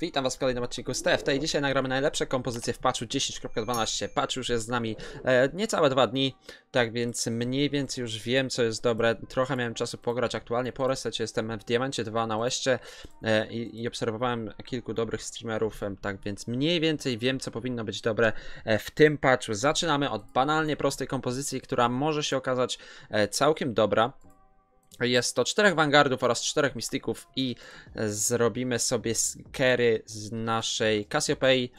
Witam Was w kolejnym odcinku z TFT i dzisiaj nagramy najlepsze kompozycje w patchu 10.12. Patch już jest z nami e, niecałe dwa dni, tak więc mniej więcej już wiem co jest dobre. Trochę miałem czasu pograć aktualnie po resecie, jestem w Diamencie 2 na łeście e, i, i, obserwowałem kilku dobrych streamerów, e, tak więc mniej więcej wiem co powinno być dobre e, w tym patchu. Zaczynamy od banalnie prostej kompozycji, która może się okazać e, całkiem dobra. Jest to czterech Vanguardów oraz czterech Mistyków i zrobimy sobie skery z naszej Casiopei.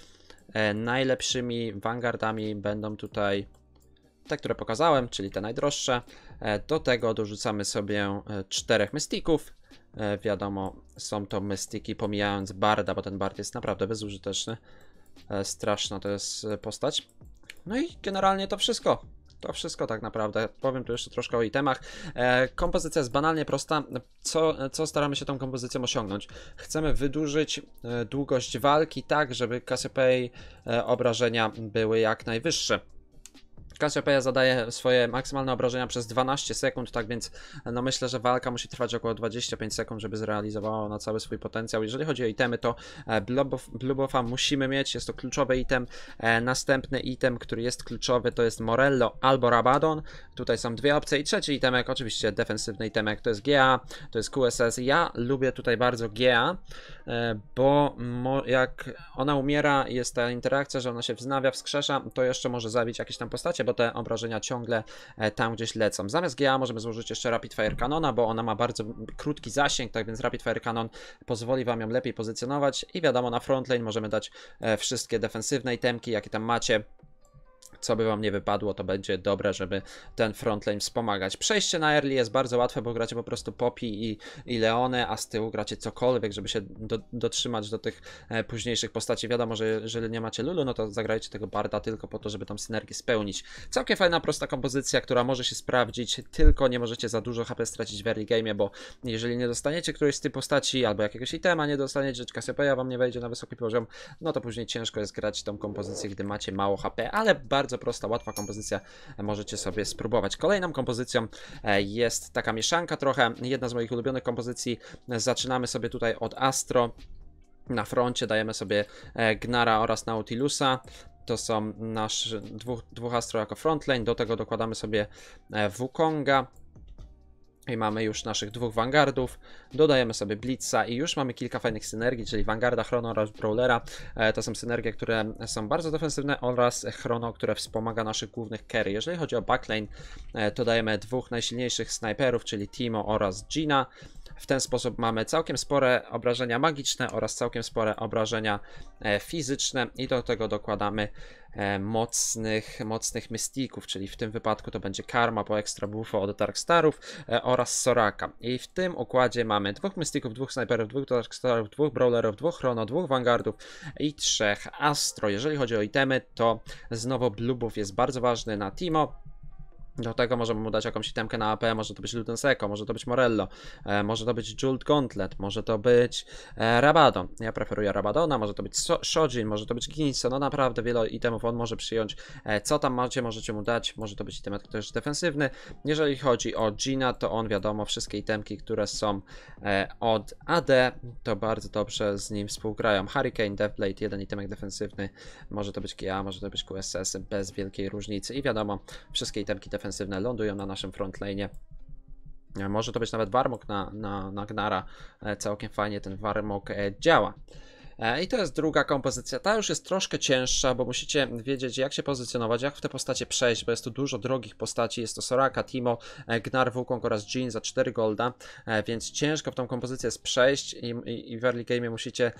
E, najlepszymi Vanguardami będą tutaj te, które pokazałem, czyli te najdroższe. E, do tego dorzucamy sobie e, czterech Mystików. Wiadomo, są to Mystiki, pomijając Barda, bo ten Bard jest naprawdę bezużyteczny. Straszna to jest postać. No i generalnie to wszystko to wszystko tak naprawdę. Powiem tu jeszcze troszkę o itemach. E, kompozycja jest banalnie prosta. Co, co staramy się tą kompozycją osiągnąć? Chcemy wydłużyć e, długość walki tak, żeby Cassiopeia e, obrażenia były jak najwyższe. Cassiopeia zadaje swoje maksymalne obrażenia przez 12 sekund, tak więc no myślę, że walka musi trwać około 25 sekund, żeby zrealizowała ona cały swój potencjał. Jeżeli chodzi o itemy, to e, Blubofa musimy mieć, jest to kluczowy item. E, następny item, który jest kluczowy, to jest Morello albo Rabadon. Tutaj są dwie opcje i trzeci itemek, oczywiście defensywny itemek, to jest GA, to jest QSS. Ja lubię tutaj bardzo GA, e, bo jak ona umiera, jest ta interakcja, że ona się wznawia, wskrzesza, to jeszcze może zabić jakieś tam postacie, bo te obrażenia ciągle e, tam gdzieś lecą. Zamiast GA możemy złożyć jeszcze Rapid Fire Cannona, bo ona ma bardzo krótki zasięg, tak więc Rapid Fire Cannon pozwoli Wam ją lepiej pozycjonować i wiadomo na frontlane możemy dać e, wszystkie defensywne itemki, jakie tam macie co by wam nie wypadło, to będzie dobre, żeby ten frontlane wspomagać. Przejście na early jest bardzo łatwe, bo gracie po prostu Popi i, i Leone, a z tyłu gracie cokolwiek, żeby się do, dotrzymać do tych e, późniejszych postaci. Wiadomo, że jeżeli nie macie Lulu, no to zagrajcie tego Barda tylko po to, żeby tam synergię spełnić. Całkiem fajna, prosta kompozycja, która może się sprawdzić, tylko nie możecie za dużo HP stracić w early game, bo jeżeli nie dostaniecie którejś z tych postaci, albo jakiegoś itema nie dostaniecie, czy Cassiopeia wam nie wejdzie na wysoki poziom, no to później ciężko jest grać tą kompozycję, gdy macie mało HP, ale bardzo bardzo prosta, łatwa kompozycja, możecie sobie spróbować. Kolejną kompozycją e, jest taka mieszanka trochę, jedna z moich ulubionych kompozycji. Zaczynamy sobie tutaj od Astro. Na froncie dajemy sobie e, Gnara oraz Nautilusa to są nasz dwóch, dwóch astro jako frontline, do tego dokładamy sobie e, Wukonga, i mamy już naszych dwóch Vanguardów, dodajemy sobie Blitza i już mamy kilka fajnych synergii, czyli Vanguarda, Chrono oraz Brawlera. E, to są synergie, które są bardzo defensywne oraz Chrono, które wspomaga naszych głównych carry. Jeżeli chodzi o backlane, e, to dajemy dwóch najsilniejszych snajperów, czyli Timo oraz Gina. W ten sposób mamy całkiem spore obrażenia magiczne oraz całkiem spore obrażenia e, fizyczne i do tego dokładamy e, mocnych, mocnych mystików, czyli w tym wypadku to będzie Karma po ekstra buffo od Darkstarów e, oraz Soraka. I w tym układzie mamy dwóch mystików, dwóch snajperów, dwóch Darkstarów, dwóch brawlerów, dwóch chrono, dwóch vanguardów i trzech astro. Jeżeli chodzi o itemy, to znowu blubów jest bardzo ważny na Timo do tego możemy mu dać jakąś itemkę na AP, może to być Ludenseko, może to być Morello, e, może to być Jult Gauntlet, może to być e, Rabadon. Ja preferuję Rabadona, może to być so może to być Ginso, no naprawdę wiele itemów on może przyjąć. E, co tam macie, możecie mu dać, może to być item też defensywny. Jeżeli chodzi o Gina, to on wiadomo, wszystkie itemki, które są e, od AD, to bardzo dobrze z nim współgrają. Hurricane, Deathblade, jeden itemek defensywny, może to być Kia, może to być QSS, bez wielkiej różnicy i wiadomo, wszystkie itemki defensywne defensywne lądują na naszym frontlinie. E, może to być nawet warmok na, na, na Gnara. E, całkiem fajnie ten warmok e, działa. E, I to jest druga kompozycja. Ta już jest troszkę cięższa, bo musicie wiedzieć, jak się pozycjonować, jak w te postacie przejść, bo jest tu dużo drogich postaci. Jest to Soraka, Timo, e, Gnar, Wukong oraz Jin za 4 golda, e, więc ciężko w tą kompozycję jest przejść i, i, i w early game musicie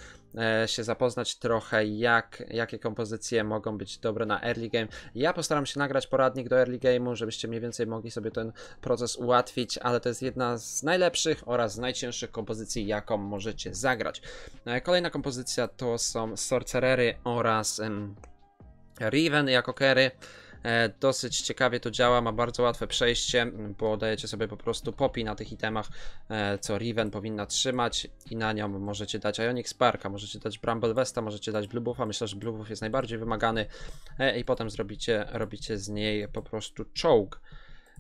się zapoznać trochę, jak, jakie kompozycje mogą być dobre na early game. Ja postaram się nagrać poradnik do early game'u, żebyście mniej więcej mogli sobie ten proces ułatwić, ale to jest jedna z najlepszych oraz najcięższych kompozycji, jaką możecie zagrać. Kolejna kompozycja pozycja to są Sorcerery oraz um, Riven jako carry. E, dosyć ciekawie to działa, ma bardzo łatwe przejście, bo dajecie sobie po prostu popi na tych itemach, e, co Riven powinna trzymać i na nią możecie dać Ionic Sparka, możecie dać Bramble Vesta, możecie dać Blue Buffa. Myślę, że Blue Buff jest najbardziej wymagany e, i potem zrobicie, robicie z niej po prostu czołg.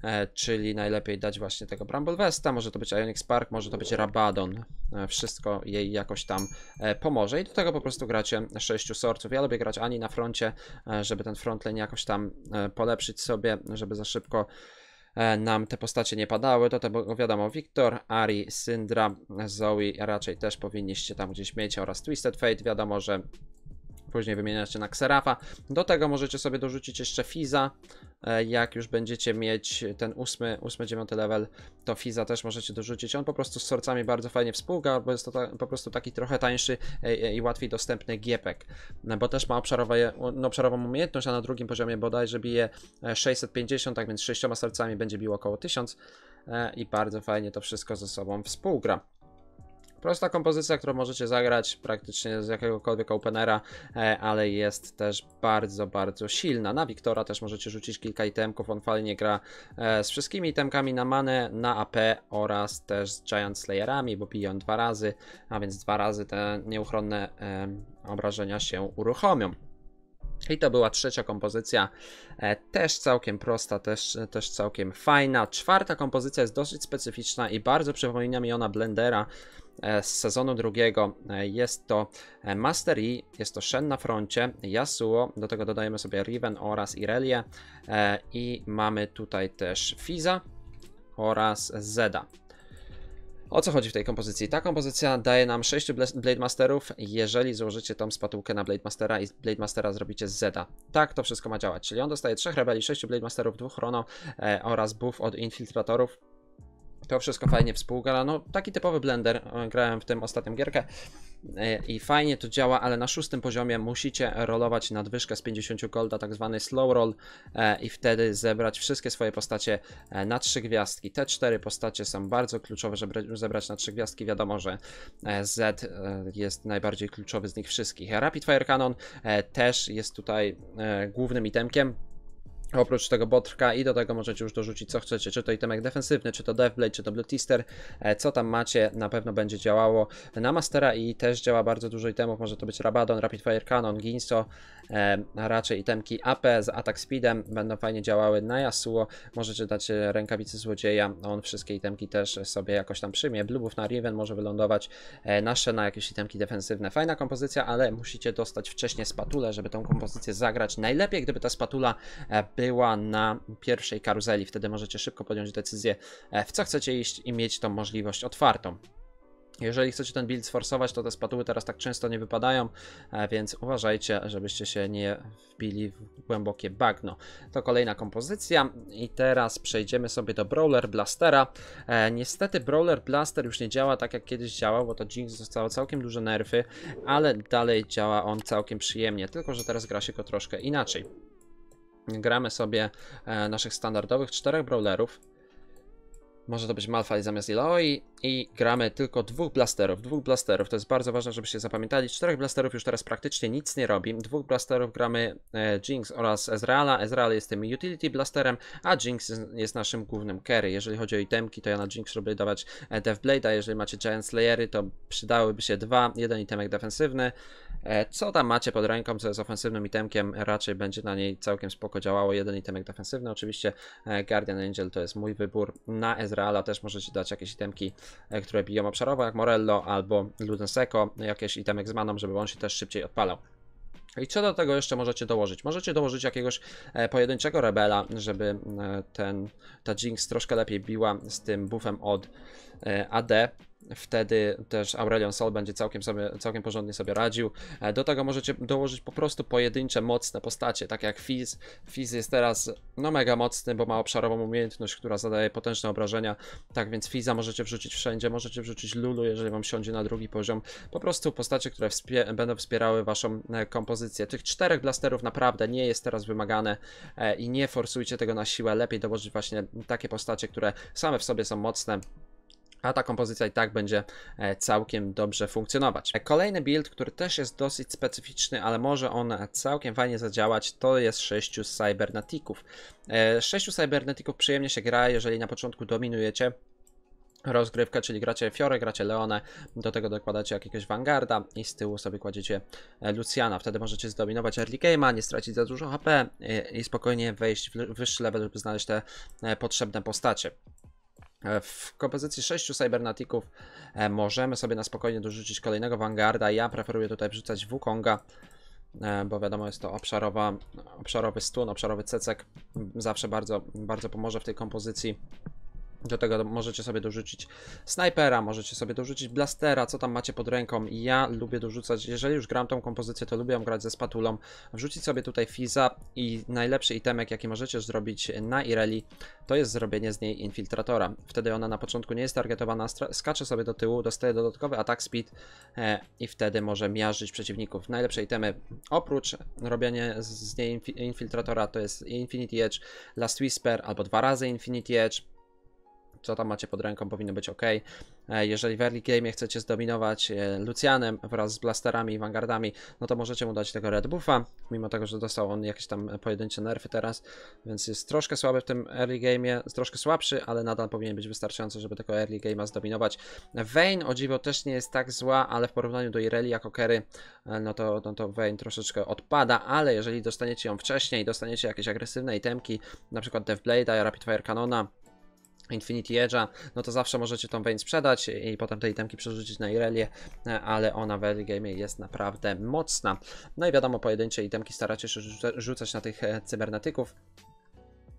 E, czyli najlepiej dać właśnie tego Bramble Vesta, może to być Ionic Spark, może to być Rabadon. E, wszystko jej jakoś tam e, pomoże i do tego po prostu gracie sześciu sortów. Ja lubię grać Ani na froncie, żeby ten frontlane jakoś tam polepszyć sobie, żeby za szybko nam te postacie nie padały, to tego wiadomo, Victor, Ari, Syndra, Zoe raczej też powinniście tam gdzieś mieć oraz Twisted Fate, wiadomo, że później wymieniacie na Xerafa. Do tego możecie sobie dorzucić jeszcze Fiza, e, jak już będziecie mieć ten 8, ósmy, 9 level, to Fiza też możecie dorzucić. On po prostu z sorcami bardzo fajnie współgra, bo jest to ta, po prostu taki trochę tańszy e, e, i, łatwiej dostępny giepek, bo też ma no, obszarową umiejętność, a na drugim poziomie bodajże bije 650, tak więc sześcioma sercami będzie biło około 1000 i bardzo fajnie to wszystko ze sobą współgra. Prosta kompozycja, którą możecie zagrać praktycznie z jakiegokolwiek openera, e, ale jest też bardzo, bardzo silna. Na Wiktora też możecie rzucić kilka itemków, on fajnie gra e, z wszystkimi itemkami na manę, na AP oraz też z Giant Slayerami, bo on dwa razy, a więc dwa razy te nieuchronne e, obrażenia się uruchomią. I to była trzecia kompozycja, też całkiem prosta, też, też całkiem fajna. Czwarta kompozycja jest dosyć specyficzna i bardzo przypomina mi ona Blendera, E, z sezonu drugiego. E, jest to e, Master Yi, jest to Shen na froncie, Yasuo, do tego dodajemy sobie Riven oraz Irelia i mamy tutaj też Fiza oraz Zeda. O co chodzi w tej kompozycji? Ta kompozycja daje nam 6 Blade Masterów, jeżeli złożycie tą spatułkę na Blade Mastera i Blade Mastera zrobicie z Zeda. Tak to wszystko ma działać, czyli on dostaje 3 rebeli, 6 Blade Masterów, 2 chrono e, oraz buff od infiltratorów to wszystko fajnie współgra. No, taki typowy blender. E, grałem w tym ostatnim gierkę e, i fajnie to działa, ale na szóstym poziomie musicie rolować nadwyżkę z 50 golda, tak zwany slow roll e, i wtedy zebrać wszystkie swoje postacie na trzy gwiazdki. Te cztery postacie są bardzo kluczowe, żeby zebrać na trzy gwiazdki. Wiadomo, że Z jest najbardziej kluczowy z nich wszystkich. Rapid Fire Cannon też jest tutaj głównym itemkiem. Oprócz tego botrka i do tego możecie już dorzucić co chcecie, czy to itemek defensywny, czy to Deathblade, czy to Bloodlister, e, co tam macie, na pewno będzie działało na Mastera i też działa bardzo dużo itemów, może to być Rabadon, Rapid Fire Cannon, Ginso, e, raczej itemki AP z Attack Speedem będą fajnie działały na Yasuo, możecie dać e, rękawicy Złodzieja, on wszystkie itemki też sobie jakoś tam przyjmie, Blubów na Riven może wylądować, nasze na jakieś itemki defensywne, fajna kompozycja, ale musicie dostać wcześniej spatulę, żeby tą kompozycję zagrać, najlepiej gdyby ta spatula była była na pierwszej karuzeli. Wtedy możecie szybko podjąć decyzję, e, w co chcecie iść i mieć tą możliwość otwartą. Jeżeli chcecie ten build sforsować, to te spatuły teraz tak często nie wypadają, e, więc uważajcie, żebyście się nie wbili w głębokie bagno. To kolejna kompozycja i teraz przejdziemy sobie do Brawler Blastera. E, niestety Brawler Blaster już nie działa tak jak kiedyś działał, bo to Jinx zostało całkiem duże nerfy, ale dalej działa on całkiem przyjemnie, tylko że teraz gra się go troszkę inaczej. Gramy sobie e, naszych standardowych czterech brawlerów. Może to być Malphite zamiast Eloy, i gramy tylko dwóch blasterów. Dwóch blasterów, to jest bardzo ważne, żebyście zapamiętali. Czterech blasterów już teraz praktycznie nic nie robi. Dwóch blasterów gramy e, Jinx oraz Ezreala. Ezreal jest tym utility blasterem, a Jinx jest, jest naszym głównym carry. Jeżeli chodzi o itemki, to ja na Jinx lubię dawać e, Deathblade'a. Jeżeli macie Giant Slayery, to przydałyby się dwa. Jeden itemek defensywny. E, co tam macie pod ręką, co jest ofensywnym itemkiem, raczej będzie na niej całkiem spoko działało. Jeden itemek defensywny, oczywiście e, Guardian Angel to jest mój wybór. Na Ezreala też możecie dać jakieś itemki E, które biją obszarowo, jak Morello albo Ludenseco, jakieś itemek z maną, żeby on się też szybciej odpalał. I co do tego jeszcze możecie dołożyć? Możecie dołożyć jakiegoś e, pojedynczego rebela, żeby e, ten, ta Jinx troszkę lepiej biła z tym buffem od AD wtedy też Aurelion Sol będzie całkiem, sobie, całkiem porządnie sobie radził. E, do tego możecie dołożyć po prostu pojedyncze, mocne postacie, tak jak Fizz. Fizz jest teraz no mega mocny, bo ma obszarową umiejętność, która zadaje potężne obrażenia, tak więc Fizza możecie wrzucić wszędzie, możecie wrzucić Lulu, jeżeli wam siądzie na drugi poziom. Po prostu postacie, które wspie będą wspierały waszą e, kompozycję. Tych czterech blasterów naprawdę nie jest teraz wymagane e, i nie forsujcie tego na siłę, lepiej dołożyć właśnie takie postacie, które same w sobie są mocne, a ta kompozycja i tak będzie e, całkiem dobrze funkcjonować. E, kolejny build, który też jest dosyć specyficzny, ale może on e, całkiem fajnie zadziałać, to jest 6 cybernetików. 6 cybernetików przyjemnie się gra, jeżeli na początku dominujecie rozgrywkę, czyli gracie Fiore, gracie Leone, do tego dokładacie jakiegoś Vanguarda i z tyłu sobie kładziecie Luciana. Wtedy możecie zdominować early game'a, nie stracić za dużo HP i spokojnie wejść w wyższy level, żeby znaleźć te potrzebne postacie. E, w kompozycji sześciu Cybernatików e, możemy sobie na spokojnie dorzucić kolejnego Vanguarda. Ja preferuję tutaj wrzucać Wukonga, e, bo wiadomo jest to obszarowa, obszarowy stun, obszarowy cecek. Zawsze bardzo, bardzo pomoże w tej kompozycji. Do tego możecie sobie dorzucić snajpera, możecie sobie dorzucić blastera, co tam macie pod ręką. Ja lubię dorzucać, jeżeli już gram tą kompozycję, to lubię grać ze spatulą. Wrzucić sobie tutaj Fiza i najlepszy itemek, jaki możecie zrobić na Ireli, to jest zrobienie z niej infiltratora. Wtedy ona na początku nie jest targetowana, skacze sobie do tyłu, dostaje dodatkowy atak speed e, i wtedy może miażdżyć przeciwników. Najlepsze itemy oprócz robienia z niej infiltratora to jest Infinity Edge, Last Whisper albo dwa razy Infinity Edge co tam macie pod ręką powinno być ok. E, jeżeli w early game chcecie zdominować e, Lucianem wraz z blasterami i vanguardami, no to możecie mu dać tego red buffa, mimo tego, że dostał on jakieś tam pojedyncze nerfy teraz, więc jest troszkę słaby w tym early game'ie, troszkę słabszy, ale nadal powinien być wystarczający, żeby tego early game'a zdominować. Vayne o dziwo też nie jest tak zła, ale w porównaniu do Ireli jako Kery, e, no to, no to Vayne troszeczkę odpada, ale jeżeli dostaniecie ją wcześniej, dostaniecie jakieś agresywne itemki, na przykład Deathblade'a, Rapid Fire Infinity Edge'a, no to zawsze możecie tą Vayne sprzedać i potem te itemki przerzucić na Irelię, ale ona w early game jest naprawdę mocna. No i wiadomo, pojedyncze itemki staracie się rzucać na tych e, cybernetyków,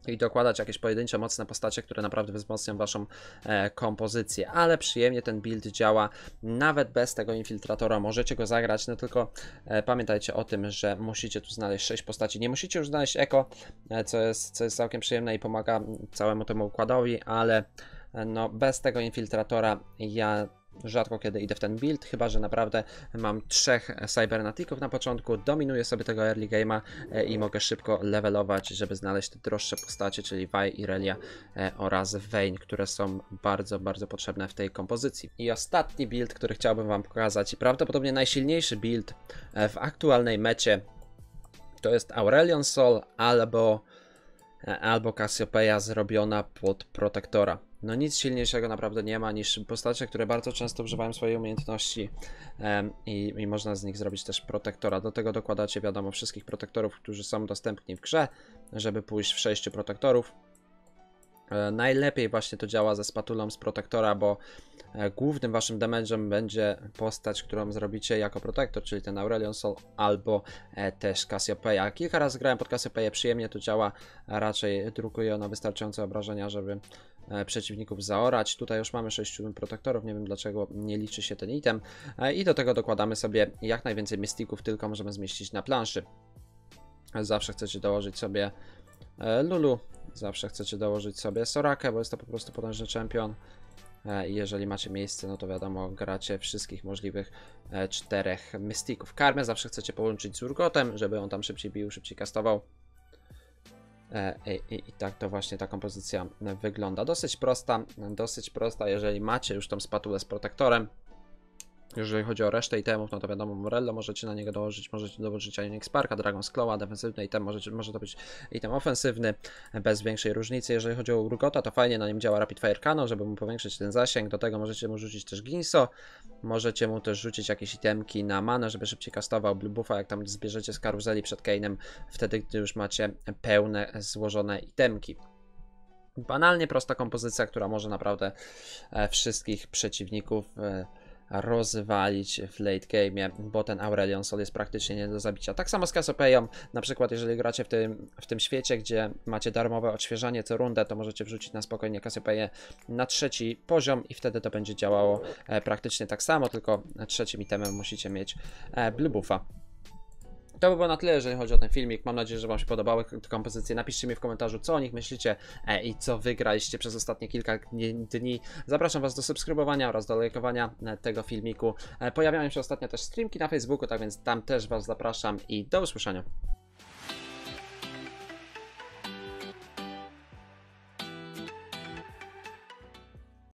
i dokładać jakieś pojedyncze mocne postacie, które naprawdę wzmocnią waszą e, kompozycję, ale przyjemnie ten build działa nawet bez tego infiltratora, możecie go zagrać, no tylko e, pamiętajcie o tym, że musicie tu znaleźć 6 postaci, nie musicie już znaleźć eko, e, co, jest, co jest całkiem przyjemne i pomaga całemu temu układowi, ale e, no bez tego infiltratora ja rzadko kiedy idę w ten build, chyba że naprawdę mam trzech cybernatików na początku, dominuję sobie tego early game'a e, i mogę szybko levelować, żeby znaleźć te droższe postacie, czyli Vi, Irelia e, oraz Vayne, które są bardzo, bardzo potrzebne w tej kompozycji. I ostatni build, który chciałbym Wam pokazać i prawdopodobnie najsilniejszy build e, w aktualnej mecie to jest Aurelion Sol albo E, albo Cassiopeia zrobiona pod protektora. No nic silniejszego naprawdę nie ma niż postacie, które bardzo często używają swojej umiejętności um, i, i, można z nich zrobić też protektora. Do tego dokładacie wiadomo wszystkich protektorów, którzy są dostępni w grze, żeby pójść w sześciu protektorów. E, najlepiej właśnie to działa ze spatulą z protektora, bo e, głównym waszym damage'em będzie postać, którą zrobicie jako protektor, czyli ten Aurelion Sol albo e, też Cassiopeia. Kilka razy grałem pod Cassiopeia, przyjemnie to działa, raczej drukuje ona wystarczające obrażenia, żeby przeciwników zaorać. Tutaj już mamy 6 protektorów, nie wiem dlaczego nie liczy się ten item. I do tego dokładamy sobie jak najwięcej mystików, tylko możemy zmieścić na planszy. Zawsze chcecie dołożyć sobie E, Lulu. Zawsze chcecie dołożyć sobie Sorakę, bo jest to po prostu potężny czempion. E, I jeżeli macie miejsce, no to wiadomo, gracie wszystkich możliwych e, czterech mystików. Karmę zawsze chcecie połączyć z Urgotem, żeby on tam szybciej bił, szybciej kastował. I, i, I, tak to właśnie ta kompozycja wygląda. Dosyć prosta, dosyć prosta, jeżeli macie już tą spatulę z protektorem, jeżeli chodzi o resztę itemów, no to wiadomo, Morello możecie na niego dołożyć, możecie dołożyć Ionix Parka, dragon Claw'a, defensywny item, możecie, może to być item ofensywny, bez większej różnicy. Jeżeli chodzi o Urgota, to fajnie na nim działa Rapid Fire Cannon, żeby mu powiększyć ten zasięg, do tego możecie mu rzucić też Ginso, możecie mu też rzucić jakieś itemki na manę, żeby szybciej kastował Blue Buffa, jak tam zbierzecie z karuzeli przed Kane'em, wtedy gdy już macie pełne złożone itemki banalnie prosta kompozycja, która może naprawdę e, wszystkich przeciwników e, rozwalić w late game, bo ten Aurelion Sol jest praktycznie nie do zabicia. Tak samo z Casopeją. na przykład jeżeli gracie w tym, w tym świecie, gdzie macie darmowe odświeżanie co rundę, to możecie wrzucić na spokojnie Casopeję na trzeci poziom i wtedy to będzie działało e, praktycznie tak samo, tylko trzecim itemem musicie mieć e, Blue Buffa to by było na tyle, jeżeli chodzi o ten filmik. Mam nadzieję, że Wam się podobały te kompozycje. Napiszcie mi w komentarzu, co o nich myślicie e, i co wygraliście przez ostatnie kilka dni. Zapraszam Was do subskrybowania oraz do lajkowania e, tego filmiku. E, pojawiają się ostatnio też streamki na Facebooku, tak więc tam też Was zapraszam i do usłyszenia.